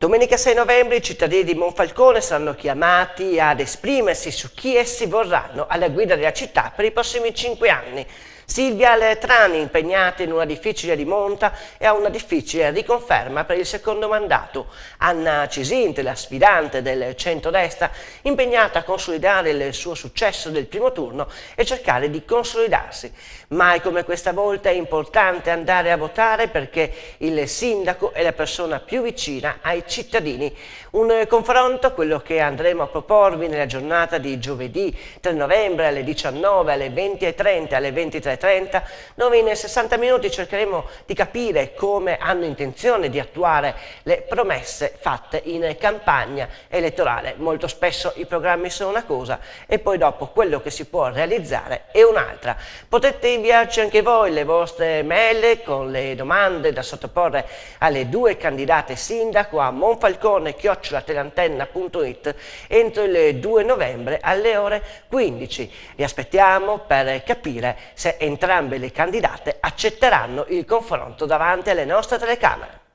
Domenica 6 novembre i cittadini di Monfalcone saranno chiamati ad esprimersi su chi essi vorranno alla guida della città per i prossimi cinque anni. Silvia Letrani, impegnata in una difficile rimonta e a una difficile riconferma per il secondo mandato. Anna Cisinte, la sfidante del centrodestra, impegnata a consolidare il suo successo del primo turno e cercare di consolidarsi. Mai come questa volta è importante andare a votare perché il sindaco è la persona più vicina ai cittadini. Un confronto, quello che andremo a proporvi nella giornata di giovedì 3 novembre alle 19, alle 20.30, alle 23.30 2030, dove in 60 minuti cercheremo di capire come hanno intenzione di attuare le promesse fatte in campagna elettorale. Molto spesso i programmi sono una cosa e poi dopo quello che si può realizzare è un'altra. Potete inviarci anche voi le vostre mail con le domande da sottoporre alle due candidate sindaco a Monfalcone chiocciolatelantenna.it entro il 2 novembre alle ore 15. Vi aspettiamo per capire se è entrambe le candidate accetteranno il confronto davanti alle nostre telecamere.